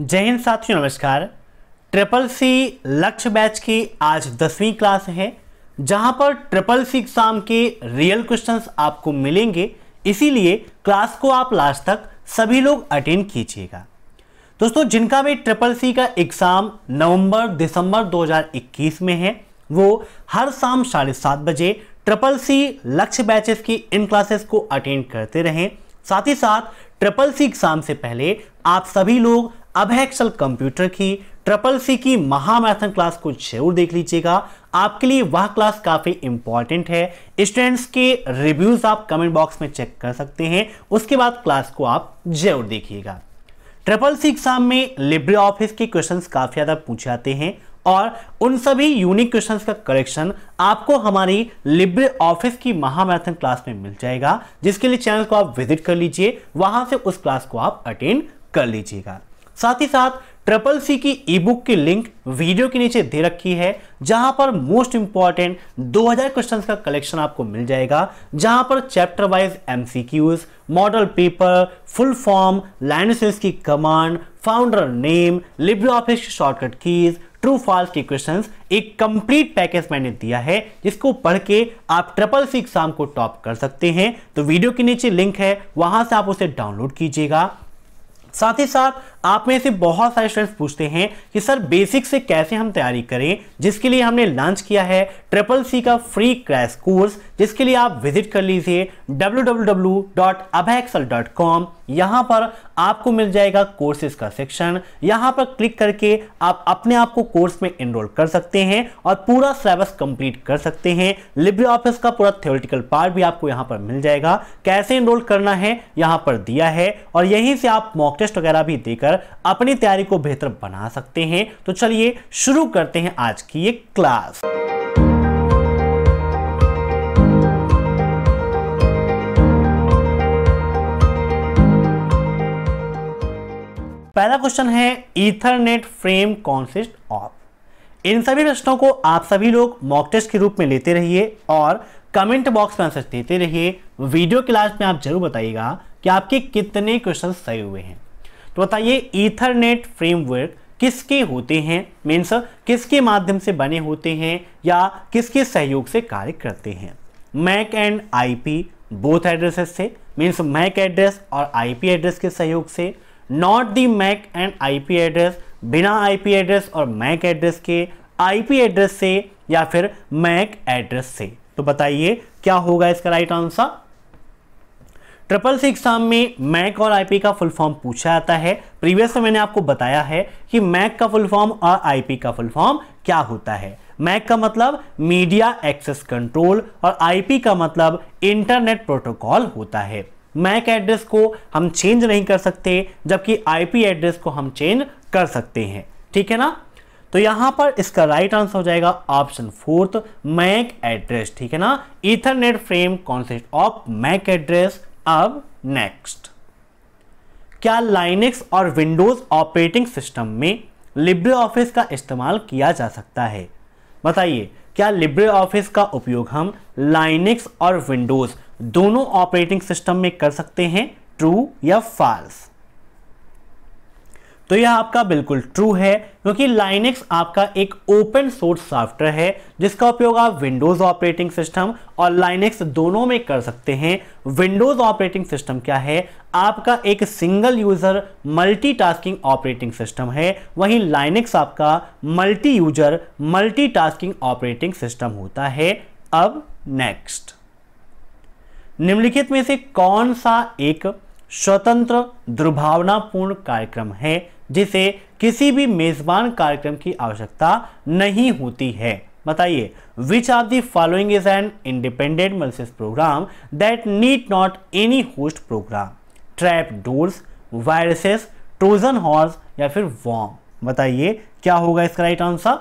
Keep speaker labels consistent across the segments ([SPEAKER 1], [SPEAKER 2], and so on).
[SPEAKER 1] जय हिंद साथियों नमस्कार ट्रिपल सी लक्ष्य बैच की आज दसवीं क्लास है जहां पर ट्रिपल सी एग्जाम के रियल क्वेश्चंस आपको मिलेंगे इसीलिए क्लास को आप लास्ट तक सभी लोग अटेंड कीजिएगा दोस्तों जिनका भी ट्रिपल सी का एग्ज़ाम नवंबर दिसंबर 2021 में है वो हर शाम साढ़े सात बजे ट्रिपल सी लक्ष्य बैचेस की इन क्लासेस को अटेंड करते रहें साथ ही साथ ट्रिपल सी एग्ज़ाम से पहले आप सभी लोग अब है एक्सल कंप्यूटर की ट्रिपल सी की महामैराथन क्लास को जरूर देख लीजिएगा आपके लिए वह क्लास काफ़ी इंपॉर्टेंट है स्टूडेंट्स के रिव्यूज आप कमेंट बॉक्स में चेक कर सकते हैं उसके बाद क्लास को आप जरूर देखिएगा ट्रिपल सी एग्जाम में लिब्रे ऑफिस के क्वेश्चंस काफ़ी ज़्यादा पूछे जाते हैं और उन सभी यूनिक क्वेश्चंस का करेक्शन आपको हमारी लिब्रे ऑफिस की महामैराथन क्लास में मिल जाएगा जिसके लिए चैनल को आप विजिट कर लीजिए वहां से उस क्लास को आप अटेंड कर लीजिएगा साथ ही साथ ट्रिपल सी की ई बुक की लिंक वीडियो के नीचे दे रखी है जहां पर मोस्ट इंपॉर्टेंट 2000 क्वेश्चंस का कलेक्शन आपको मिल जाएगा जहां पर chapter wise MCQs model paper full form licence की command founder name LibreOffice shortcut keys true false के क्वेश्चन एक कंप्लीट पैकेज मैंने दिया है जिसको पढ़ के आप ट्रिपल सी एग्जाम को टॉप कर सकते हैं तो वीडियो के नीचे लिंक है वहां से आप उसे डाउनलोड कीजिएगा साथ ही साथ आप में से बहुत सारे स्टूडेंट्स पूछते हैं कि सर बेसिक से कैसे हम तैयारी करें जिसके लिए हमने लॉन्च किया है ट्रिपल सी का फ्री क्रैश कोर्स जिसके लिए आप विजिट कर लीजिए डब्ल्यू यहां पर आपको मिल जाएगा कोर्सेज का सेक्शन यहां पर क्लिक करके आप अपने आप को कोर्स में एनरोल कर सकते हैं और पूरा सिलेबस कंप्लीट कर सकते हैं लिब्रे ऑफिस का पूरा थियोरिटिकल पार्ट भी आपको यहां पर मिल जाएगा कैसे एनरोल करना है यहां पर दिया है और यहीं से आप मॉक टेस्ट वगैरह भी देकर अपनी तैयारी को बेहतर बना सकते हैं तो चलिए शुरू करते हैं आज की ये क्लास पहला क्वेश्चन है ईथरनेट फ्रेम कॉन्सिस्ट ऑफ इन सभी प्रश्नों को आप सभी लोग मॉक टेस्ट के रूप में लेते रहिए और कमेंट बॉक्स में आंसर देते रहिए वीडियो क्लास में आप जरूर बताइएगा कि आपके कितने क्वेश्चन सही हुए हैं तो बताइए ईथरनेट फ्रेमवर्क किसके होते हैं मीन्स किसके माध्यम से बने होते हैं या किसके सहयोग से कार्य करते हैं MAC and IP both addresses से मीन्स मैक एड्रेस और आईपी एड्रेस के सहयोग से not the MAC and IP address बिना आईपी एड्रेस और मैक एड्रेस के आईपी एड्रेस से या फिर मैक एड्रेस से तो बताइए क्या होगा इसका right answer triple C exam में मैक और आईपी का फुल फॉर्म पूछा जाता है प्रीवियस में मैंने आपको बताया है कि मैक का फुल फॉर्म और आईपी का फुल फॉर्म क्या होता है मैक का मतलब मीडिया एक्सेस कंट्रोल और आईपी का मतलब इंटरनेट प्रोटोकॉल होता है मैक एड्रेस को हम चेंज नहीं कर सकते जबकि आईपी एड्रेस को हम चेंज कर सकते हैं ठीक है ना तो यहां पर इसका राइट आंसर हो जाएगा ऑप्शन फोर्थ मैक एड्रेस ठीक है ना Ethernet frame concept of MAC address अब नेक्स्ट क्या लाइनिक्स और विंडोज ऑपरेटिंग सिस्टम में लिब्रे ऑफिस का इस्तेमाल किया जा सकता है बताइए क्या लिब्रे ऑफिस का उपयोग हम लाइनिक्स और विंडोज़ दोनों ऑपरेटिंग सिस्टम में कर सकते हैं ट्रू या फाल्स तो यह आपका बिल्कुल ट्रू है क्योंकि लाइनेक्स आपका एक ओपन सोर्स सॉफ्टवेयर है जिसका उपयोग आप विंडोज ऑपरेटिंग सिस्टम और लाइनेक्स दोनों में कर सकते हैं विंडोज ऑपरेटिंग सिस्टम क्या है आपका एक single user multitasking operating system है वहीं लाइनेक्स आपका multi user multi operating system होता है अब नेक्स्ट निम्नलिखित में से कौन सा एक स्वतंत्र दुर्भावनापूर्ण कार्यक्रम है जिसे किसी भी मेजबान कार्यक्रम की आवश्यकता नहीं होती है बताइए which are the following is an independent malicious program that need not any host program trap doors viruses Trojan horse या फिर वॉम बताइए क्या होगा इसका राइट आंसर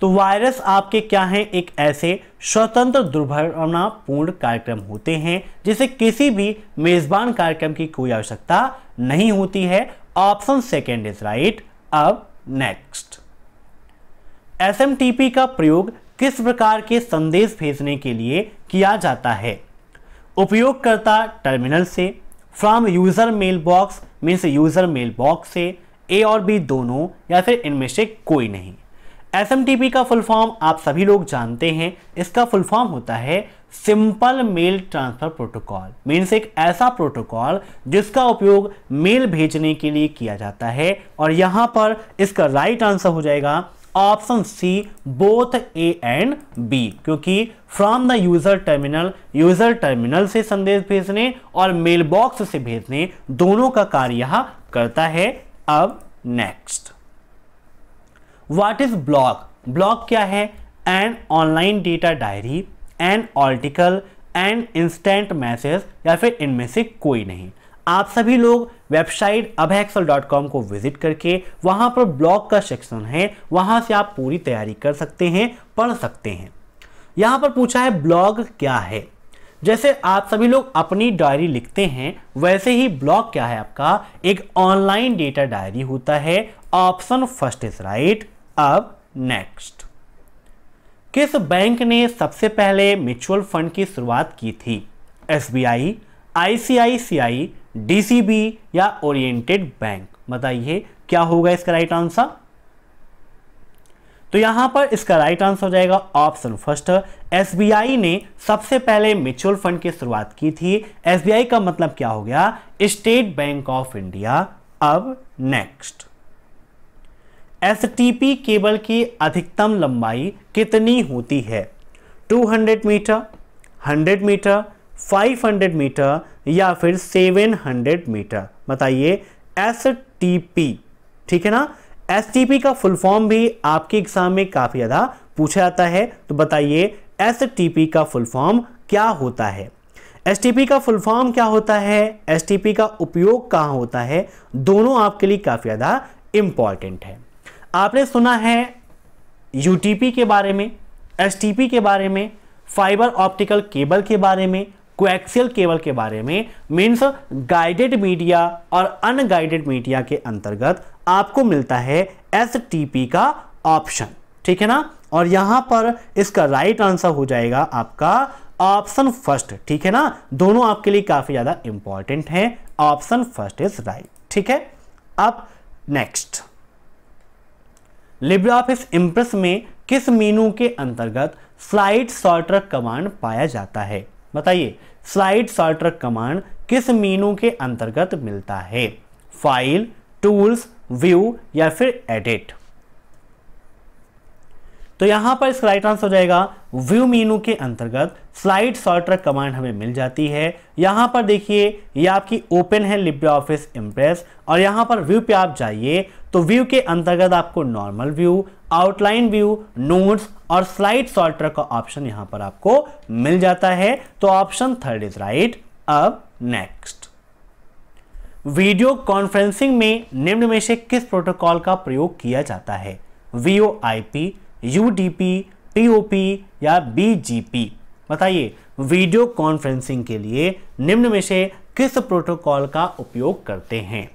[SPEAKER 1] तो वायरस आपके क्या हैं एक ऐसे स्वतंत्र दुर्भावनापूर्ण कार्यक्रम होते हैं जिसे किसी भी मेजबान कार्यक्रम की कोई आवश्यकता नहीं होती है ऑप्शन सेकेंड इज राइट अब नेक्स्ट एसएमटीपी का प्रयोग किस प्रकार के संदेश भेजने के लिए किया जाता है उपयोगकर्ता टर्मिनल से from user mailbox means user mailbox से ए और बी दोनों या फिर इनमें से कोई नहीं एसएमटीपी का फुल फॉर्म आप सभी लोग जानते हैं इसका फुल फॉर्म होता है simple mail transfer protocol means एक ऐसा प्रोटोकॉल जिसका उपयोग मेल भेजने के लिए किया जाता है और यहां पर इसका राइट आंसर हो जाएगा option C both A and B क्योंकि from the user terminal user terminal से संदेश भेजने और मेल बॉक्स से भेजने दोनों का कार्य यह करता है अब next what is blog blog क्या है and online data diary and article and instant message या फिर इनमें से कोई नहीं आप सभी लोग वेबसाइट अभेक्सल को विजिट करके वहां पर ब्लॉग का सेक्शन है वहां से आप पूरी तैयारी कर सकते हैं पढ़ सकते हैं यहाँ पर पूछा है ब्लॉग क्या है जैसे आप सभी लोग अपनी डायरी लिखते हैं वैसे ही ब्लॉग क्या है आपका एक ऑनलाइन डेटा डायरी होता है ऑप्शन फर्स्ट इज राइट अब नेक्स्ट किस बैंक ने सबसे पहले म्यूचुअल फंड की शुरुआत की थी एसबीआई, आईसीआईसीआई, डीसीबी या ओरिएंटेड बैंक बताइए क्या होगा इसका राइट आंसर तो यहां पर इसका राइट आंसर हो जाएगा ऑप्शन फर्स्ट एसबीआई ने सबसे पहले म्यूचुअल फंड की शुरुआत की थी एसबीआई का मतलब क्या हो गया स्टेट बैंक ऑफ इंडिया अब नेक्स्ट एस केबल की अधिकतम लंबाई कितनी होती है 200 मीटर 100 मीटर 500 मीटर या फिर 700 मीटर बताइए एस ठीक है ना एस का फुल फॉर्म भी आपके एग्जाम में काफ़ी ज़्यादा पूछा जाता है तो बताइए एस का फुल फॉर्म क्या होता है एस का फुल फॉर्म क्या होता है एस का उपयोग कहाँ होता है दोनों आपके लिए काफ़ी ज़्यादा इंपॉर्टेंट है आपने सुना है यूटीपी के बारे में एसटीपी के बारे में फाइबर ऑप्टिकल केबल के बारे में क्वेक्सियल केबल के बारे में मीन्स गाइडेड मीडिया और अनगाइडेड मीडिया के अंतर्गत आपको मिलता है एस का ऑप्शन ठीक है ना और यहां पर इसका राइट आंसर हो जाएगा आपका ऑप्शन फर्स्ट ठीक है ना दोनों आपके लिए काफी ज्यादा इंपॉर्टेंट है ऑप्शन फर्स्ट इज राइट ठीक है अब नेक्स्ट लिब्रा ऑफिस इम्प्रेस में किस मेनू के अंतर्गत स्लाइड सॉर्टर कमांड पाया जाता है बताइए स्लाइड सॉर्टर कमांड किस मेनू के अंतर्गत मिलता है फाइल टूल्स व्यू या फिर एडिट तो यहां पर इसका राइट आंसर हो जाएगा व्यू मीनू के अंतर्गत स्लाइड सॉर्टर कमांड हमें मिल जाती है यहां पर देखिए ये आपकी ओपन है लिब्रे ऑफिस इम्प्रेस और यहां पर व्यू पे आप जाइए तो व्यू के अंतर्गत आपको normal view outline view notes और स्लाइड सॉर्टर का ऑप्शन यहां पर आपको मिल जाता है तो ऑप्शन थर्ड इज राइट अब नेक्स्ट वीडियो कॉन्फ्रेंसिंग में निम्न में से किस प्रोटोकॉल का प्रयोग किया जाता है VO I P UDP TOP या बीजीपी बताइए वीडियो कॉन्फ्रेंसिंग के लिए निम्न में से किस प्रोटोकॉल का उपयोग करते हैं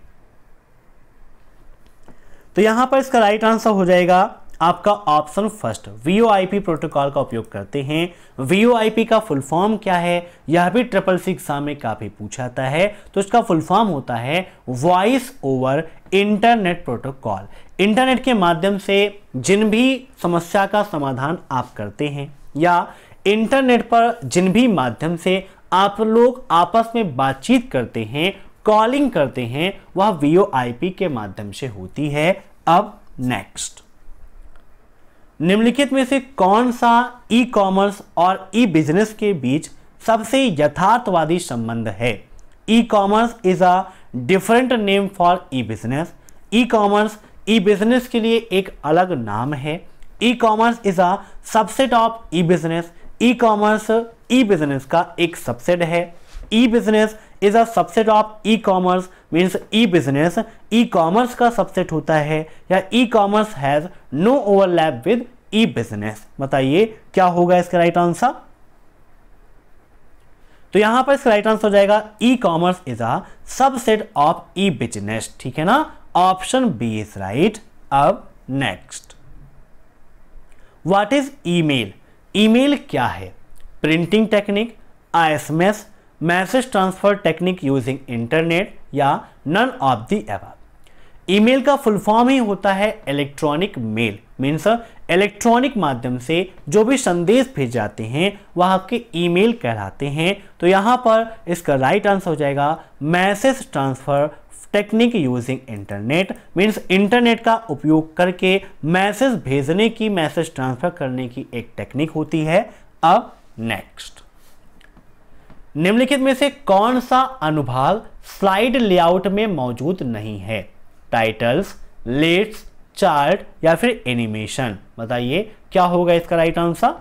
[SPEAKER 1] तो यहां पर इसका राइट आंसर हो जाएगा आपका ऑप्शन फर्स्ट वीओआईपी प्रोटोकॉल का उपयोग करते हैं वीओआईपी का फुल फॉर्म क्या है यह भी ट्रिपल सी एग्जाम में काफ़ी पूछा जाता है तो इसका फुल फॉर्म होता है voice over internet protocol internet के माध्यम से जिन भी समस्या का समाधान आप करते हैं या इंटरनेट पर जिन भी माध्यम से आप लोग आपस में बातचीत करते हैं कॉलिंग करते हैं वह वी के माध्यम से होती है अब नेक्स्ट निम्नलिखित में से कौन सा ई कॉमर्स और ई बिजनेस के बीच सबसे यथार्थवादी संबंध है e commerce is a different name for e business e commerce e business के लिए एक अलग नाम है e commerce is a subset of e business e commerce e business का एक सबसेट है e business is a subset of e commerce means e business e commerce का सबसेट होता है या e commerce has no overlap with e business बताइए क्या होगा इसका राइट आंसर तो यहां पर इसका राइट आंसर हो जाएगा e commerce is a subset of e business ठीक है ना ऑप्शन बी इज राइट अब next what is email email क्या है printing technique ISMS message transfer technique using internet या none of the above email का फुल फॉर्म ही होता है इलेक्ट्रॉनिक मेल मीन्स इलेक्ट्रॉनिक माध्यम से जो भी संदेश भेज जाते हैं वह आपके ईमेल कहलाते हैं तो यहाँ पर इसका राइट आंसर हो जाएगा message transfer technique using internet means internet का उपयोग करके मैसेज भेजने की मैसेज ट्रांसफर करने की एक टेक्निक होती है अब नेक्स्ट निम्नलिखित में से कौन सा अनुभाग स्लाइड लेआउट में मौजूद नहीं है टाइटल्स लेट्स चार्ट या फिर एनिमेशन बताइए क्या होगा इसका राइट आंसर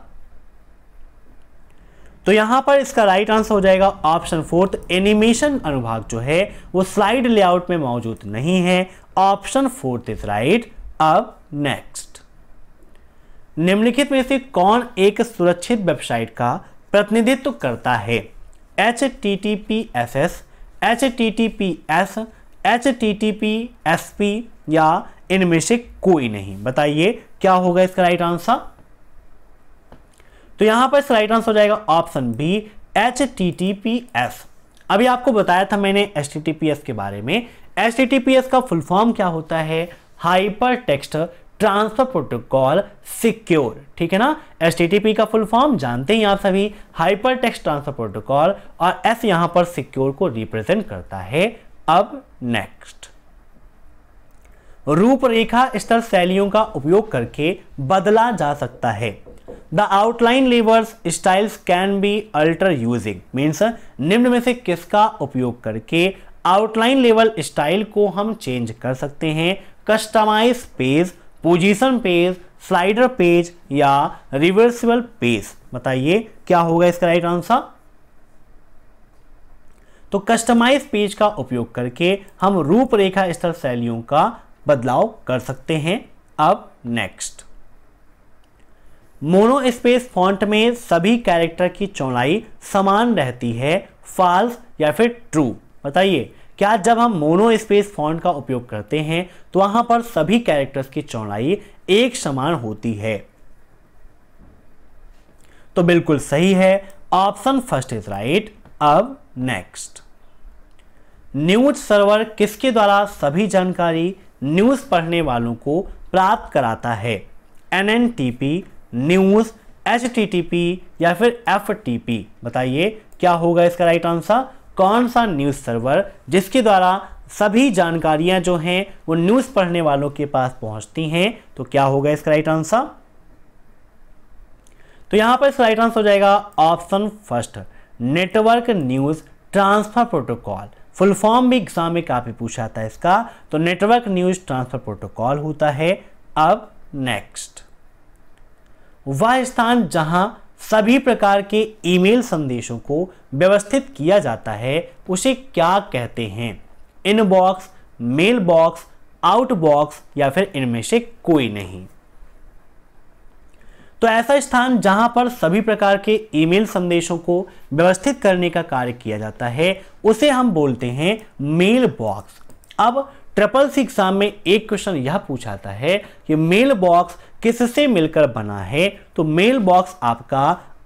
[SPEAKER 1] तो यहां पर इसका राइट आंसर हो जाएगा ऑप्शन फोर्थ एनिमेशन अनुभाग जो है वो स्लाइड लेआउट में मौजूद नहीं है ऑप्शन फोर्थ इज राइट अब नेक्स्ट निम्नलिखित में से कौन एक सुरक्षित वेबसाइट का प्रतिनिधित्व करता है H T T P S S H T T P S H T T P S P या इनमें से कोई नहीं बताइए क्या होगा इसका राइट आंसर तो यहां पर राइट आंसर हो जाएगा option B H T T P S अभी आपको बताया था मैंने H T T P S के बारे में H T T P S का फुल फॉर्म क्या होता है hyper text transfer protocol secure ठीक है ना एच का फुल फॉर्म जानते हैं आप सभी हाइपर टेक्स्ट ट्रांसफर प्रोटोकॉल और एस यहां पर सिक्योर को रिप्रेजेंट करता है अब नेक्स्ट रूपरेखा स्तर शैलियों का उपयोग करके बदला जा सकता है the outline levels styles can be alter using means निम्न में से किसका उपयोग करके आउटलाइन लेवल स्टाइल को हम चेंज कर सकते हैं customize page position page slider page या रिवर्सिबल पेज बताइए क्या होगा इसका राइट आंसर तो कस्टमाइज पेज का उपयोग करके हम रूपरेखा स्तर शैलियों का बदलाव कर सकते हैं अब नेक्स्ट मोनो स्पेस फॉन्ट में सभी कैरेक्टर की चौड़ाई समान रहती है फॉल्स या फिर ट्रू बताइए क्या जब हम मोनो स्पेस फॉन्ट का उपयोग करते हैं तो वहां पर सभी कैरेक्टर्स की चौड़ाई एक समान होती है तो बिल्कुल सही है ऑप्शन फर्स्ट इज राइट अब नेक्स्ट न्यूज सर्वर किसके द्वारा सभी जानकारी न्यूज पढ़ने वालों को प्राप्त कराता है एनएनटीपी न्यूज एच या फिर एफ बताइए क्या होगा इसका राइट आंसर कौन सा न्यूज सर्वर जिसके द्वारा सभी जानकारियां जो हैं वो न्यूज पढ़ने वालों के पास पहुंचती हैं तो क्या होगा इसका राइट आंसर तो यहां पर इसका राइट आंसर हो जाएगा option first network news transfer protocol full form भी एग्जाम में काफी पूछा था इसका तो नेटवर्क न्यूज ट्रांसफर प्रोटोकॉल होता है अब नेक्स्ट वह स्थान जहां सभी प्रकार के ईमेल संदेशों को व्यवस्थित किया जाता है उसे क्या कहते हैं इनबॉक्स मेल बॉक्स आउटबॉक्स या फिर इनमें से कोई नहीं तो ऐसा स्थान जहां पर सभी प्रकार के ईमेल संदेशों को व्यवस्थित करने का कार्य किया जाता है उसे हम बोलते हैं मेल बॉक्स अब ट्रिपल सी एग्जाम में एक क्वेश्चन यह पूछाता है कि मेल बॉक्स किससे मिलकर बना है तो मेल बॉक्स आपका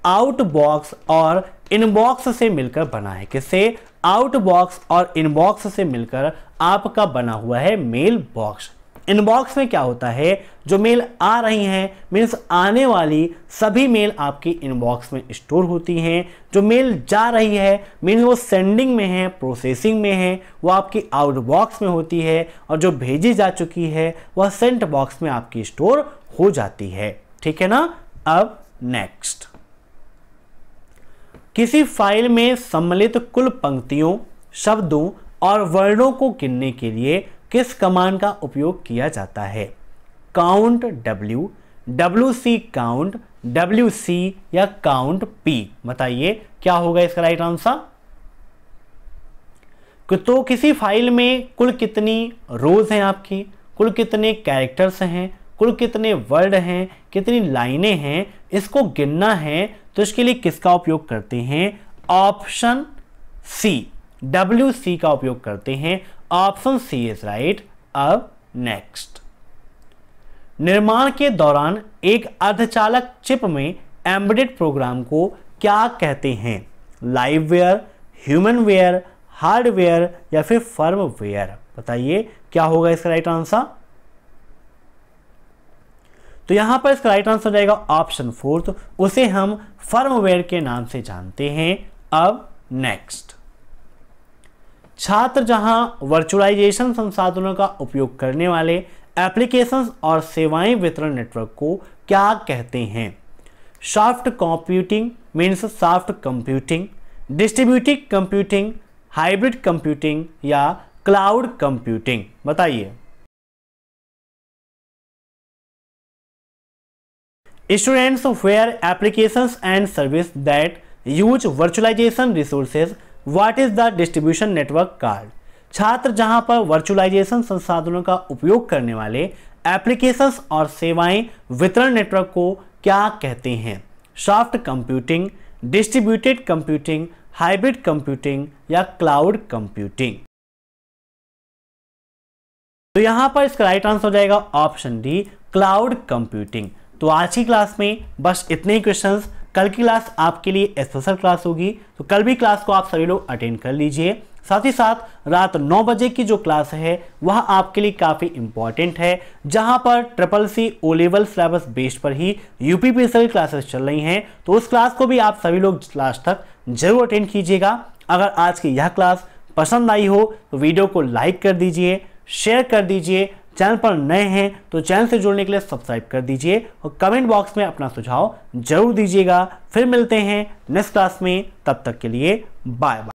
[SPEAKER 1] आउट बॉक्स और इनबॉक्स से मिलकर बना है किससे आउट बॉक्स और इनबॉक्स से मिलकर आपका बना हुआ है मेल बॉक्स इनबॉक्स में क्या होता है जो मेल आ रही हैं मीन्स आने वाली सभी मेल आपकी इनबॉक्स में स्टोर होती हैं जो मेल जा रही है मीन्स वो सेंडिंग में है प्रोसेसिंग में है वो आपकी आउटबॉक्स में होती है और जो भेजी जा चुकी है वह सेंट बॉक्स में आपकी स्टोर हो जाती है ठीक है ना अब नेक्स्ट किसी फाइल में सम्मिलित कुल पंक्तियों शब्दों और वर्णों को गिनने के लिए किस कमांड का उपयोग किया जाता है count W, C count W C या काउंट P बताइए क्या होगा इसका राइट आंसर तो किसी फाइल में कुल कितनी रोज हैं आपकी कुल कितने कैरेक्टर्स हैं कुल कितने वर्ड हैं कितनी लाइनें हैं इसको गिनना है तो इसके लिए किसका उपयोग करते हैं ऑप्शन सी डब्ल्यू सी का उपयोग करते हैं ऑप्शन सी इज राइट अब नेक्स्ट निर्माण के दौरान एक अर्धचालक चिप में एम्बेडेड प्रोग्राम को क्या कहते हैं लाइववेयर ह्यूमनवेयर हार्डवेयर या फिर फर्मवेयर बताइए क्या होगा इसका राइट आंसर तो यहां पर इसका राइट आंसर जाएगा ऑप्शन फोर्थ तो उसे हम फर्मवेयर के नाम से जानते हैं अब नेक्स्ट छात्र जहां वर्चुअलाइजेशन संसाधनों का उपयोग करने वाले एप्लीकेशंस और सेवाएं वितरण नेटवर्क को क्या कहते हैं soft computing means soft computing distributive computing hybrid computing या क्लाउड कंप्यूटिंग बताइए students where applications and service that use virtualization resources what is the distribution network card छात्र जहां पर वर्चुअलाइजेशन संसाधनों का उपयोग करने वाले एप्लीकेशन और सेवाएं वितरण नेटवर्क को क्या कहते हैं soft computing distributed computing hybrid computing या क्लाउड कंप्यूटिंग तो यहां पर इसका राइट आंसर हो जाएगा ऑप्शन डी क्लाउड कंप्यूटिंग तो आज की क्लास में बस इतने क्वेश्चंस कल की क्लास आपके लिए स्पेशल क्लास होगी तो कल भी क्लास को आप सभी लोग अटेंड कर लीजिए साथ ही साथ रात 9 बजे की जो क्लास है वह आपके लिए काफ़ी इंपॉर्टेंट है जहां पर triple C O level syllabus based पर ही यूपी पी की क्लासेस चल रही हैं तो उस क्लास को भी आप सभी लोग क्लास तक जरूर अटेंड कीजिएगा अगर आज की यह क्लास पसंद आई हो तो वीडियो को लाइक कर दीजिए शेयर कर दीजिए चैनल पर नए हैं तो चैनल से जुड़ने के लिए सब्सक्राइब कर दीजिए और कमेंट बॉक्स में अपना सुझाव जरूर दीजिएगा फिर मिलते हैं नेक्स्ट क्लास में तब तक के लिए बाय बाय